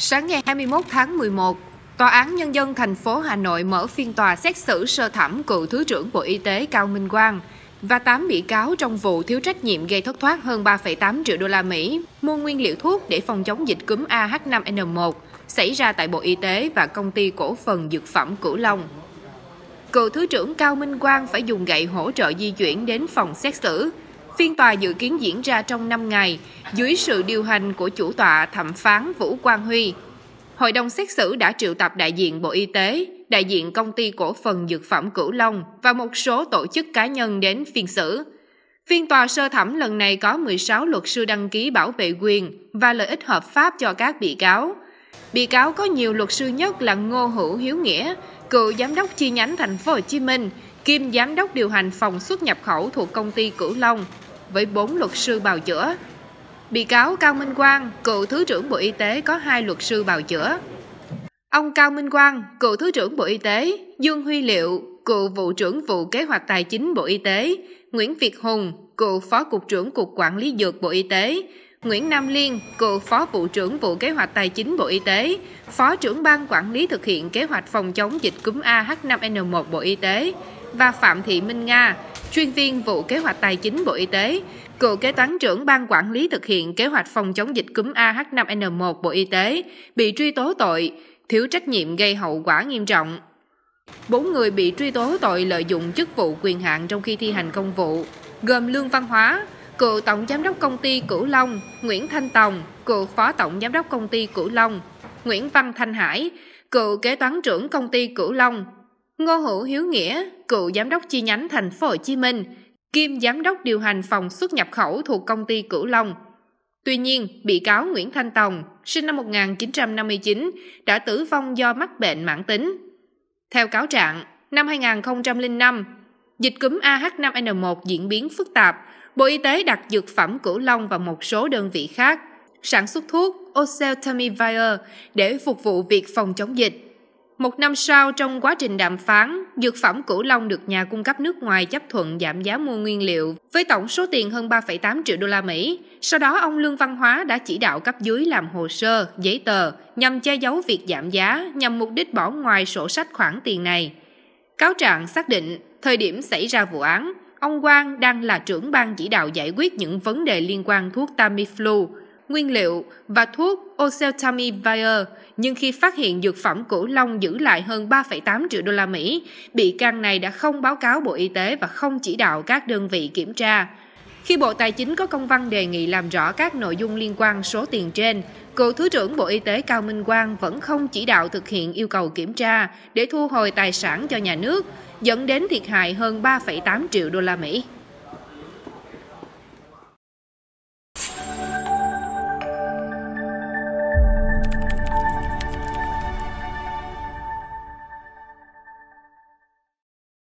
Sáng ngày 21 tháng 11, Tòa án Nhân dân thành phố Hà Nội mở phiên tòa xét xử sơ thẩm cựu Thứ trưởng Bộ Y tế Cao Minh Quang và 8 bị cáo trong vụ thiếu trách nhiệm gây thất thoát hơn 3,8 triệu đô la Mỹ mua nguyên liệu thuốc để phòng chống dịch cúm AH5N1 xảy ra tại Bộ Y tế và công ty cổ phần dược phẩm Cửu Long. Cựu Thứ trưởng Cao Minh Quang phải dùng gậy hỗ trợ di chuyển đến phòng xét xử Phiên tòa dự kiến diễn ra trong 5 ngày dưới sự điều hành của chủ tọa thẩm phán Vũ Quang Huy. Hội đồng xét xử đã triệu tập đại diện Bộ Y tế, đại diện công ty cổ phần dược phẩm Cửu Long và một số tổ chức cá nhân đến phiên xử. Phiên tòa sơ thẩm lần này có 16 luật sư đăng ký bảo vệ quyền và lợi ích hợp pháp cho các bị cáo. Bị cáo có nhiều luật sư nhất là Ngô Hữu Hiếu Nghĩa, cựu giám đốc chi nhánh thành phố Hồ Chí Minh, kiêm giám đốc điều hành phòng xuất nhập khẩu thuộc công ty Cửu Long với 4 luật sư bào chữa. Bị cáo Cao Minh Quang, cựu Thứ trưởng Bộ Y tế có hai luật sư bào chữa. Ông Cao Minh Quang, cựu Thứ trưởng Bộ Y tế, Dương Huy Liệu, cựu Vụ trưởng Vụ Kế hoạch Tài chính Bộ Y tế, Nguyễn Việt Hùng, cựu Phó Cục trưởng Cục Quản lý Dược Bộ Y tế, Nguyễn Nam Liên, cựu Phó Vụ trưởng Vụ Kế hoạch Tài chính Bộ Y tế, Phó trưởng Ban Quản lý thực hiện kế hoạch phòng chống dịch cúm AH5N1 Bộ Y tế và Phạm Thị Minh Nga, chuyên viên vụ kế hoạch tài chính Bộ Y tế, cựu kế toán trưởng ban quản lý thực hiện kế hoạch phòng chống dịch cúm AH5N1 Bộ Y tế, bị truy tố tội thiếu trách nhiệm gây hậu quả nghiêm trọng. Bốn người bị truy tố tội lợi dụng chức vụ quyền hạn trong khi thi hành công vụ, gồm Lương Văn Hóa, cựu tổng giám đốc công ty Cửu Long, Nguyễn Thanh Tòng, cựu phó tổng giám đốc công ty Cửu Long, Nguyễn Văn Thanh Hải, cựu kế toán trưởng công ty Cửu Long Ngô Hữu Hiếu Nghĩa, cựu giám đốc chi nhánh thành phố Hồ Chí Minh, kiêm giám đốc điều hành phòng xuất nhập khẩu thuộc công ty Cửu Long. Tuy nhiên, bị cáo Nguyễn Thanh Tòng, sinh năm 1959, đã tử vong do mắc bệnh mãn tính. Theo cáo trạng, năm 2005, dịch cúm AH5N1 diễn biến phức tạp, Bộ Y tế đặt dược phẩm Cửu Long và một số đơn vị khác sản xuất thuốc oseltamivir để phục vụ việc phòng chống dịch. Một năm sau, trong quá trình đàm phán, dược phẩm Cửu Long được nhà cung cấp nước ngoài chấp thuận giảm giá mua nguyên liệu với tổng số tiền hơn 3,8 triệu đô la Mỹ. Sau đó, ông Lương Văn Hóa đã chỉ đạo cấp dưới làm hồ sơ, giấy tờ nhằm che giấu việc giảm giá nhằm mục đích bỏ ngoài sổ sách khoản tiền này. Cáo trạng xác định, thời điểm xảy ra vụ án, ông Quang đang là trưởng ban chỉ đạo giải quyết những vấn đề liên quan thuốc Tamiflu – nguyên liệu và thuốc oseltamivir, nhưng khi phát hiện dược phẩm cửu long giữ lại hơn 3,8 triệu đô la Mỹ, bị can này đã không báo cáo Bộ Y tế và không chỉ đạo các đơn vị kiểm tra. Khi Bộ Tài chính có công văn đề nghị làm rõ các nội dung liên quan số tiền trên, cựu Thứ trưởng Bộ Y tế Cao Minh Quang vẫn không chỉ đạo thực hiện yêu cầu kiểm tra để thu hồi tài sản cho nhà nước, dẫn đến thiệt hại hơn 3,8 triệu đô la Mỹ.